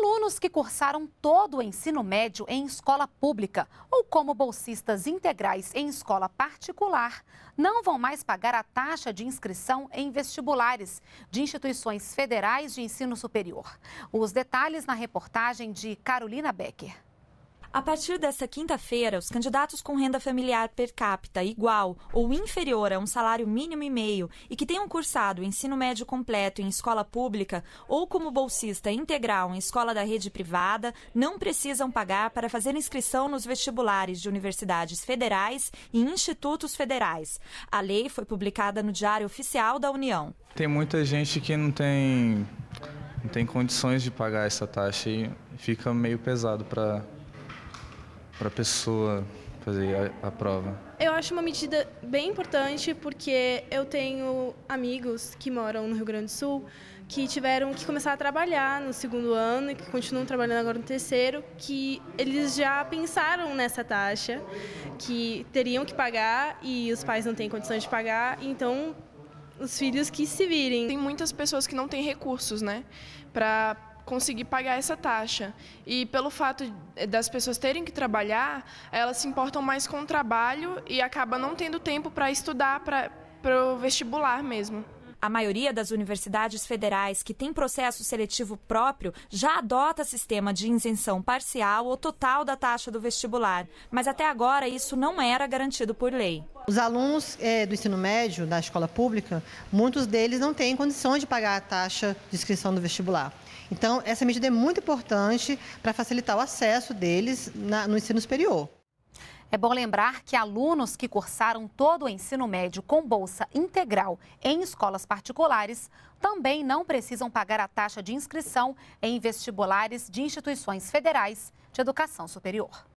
Alunos que cursaram todo o ensino médio em escola pública ou como bolsistas integrais em escola particular não vão mais pagar a taxa de inscrição em vestibulares de instituições federais de ensino superior. Os detalhes na reportagem de Carolina Becker. A partir dessa quinta-feira, os candidatos com renda familiar per capita igual ou inferior a um salário mínimo e meio e que tenham cursado ensino médio completo em escola pública ou como bolsista integral em escola da rede privada não precisam pagar para fazer inscrição nos vestibulares de universidades federais e institutos federais. A lei foi publicada no Diário Oficial da União. Tem muita gente que não tem, não tem condições de pagar essa taxa e fica meio pesado para para a pessoa fazer a, a, prova? Eu acho uma medida bem importante porque eu tenho amigos que moram no Rio Grande do Sul que tiveram que começar a trabalhar no segundo ano e que continuam trabalhando agora no terceiro, que eles já pensaram nessa taxa que teriam que pagar e os pais não têm condições de pagar, então os filhos que se virem. Tem muitas pessoas que não têm recursos, né, para conseguir pagar essa taxa. E pelo fato das pessoas terem que trabalhar, elas se importam mais com o trabalho e acabam não tendo tempo para estudar para o vestibular mesmo. A maioria das universidades federais que tem processo seletivo próprio já adota sistema de isenção parcial ou total da taxa do vestibular, mas até agora isso não era garantido por lei. Os alunos é, do ensino médio, da escola pública, muitos deles não têm condições de pagar a taxa de inscrição do vestibular. Então, essa medida é muito importante para facilitar o acesso deles na, no ensino superior. É bom lembrar que alunos que cursaram todo o ensino médio com bolsa integral em escolas particulares também não precisam pagar a taxa de inscrição em vestibulares de instituições federais de educação superior.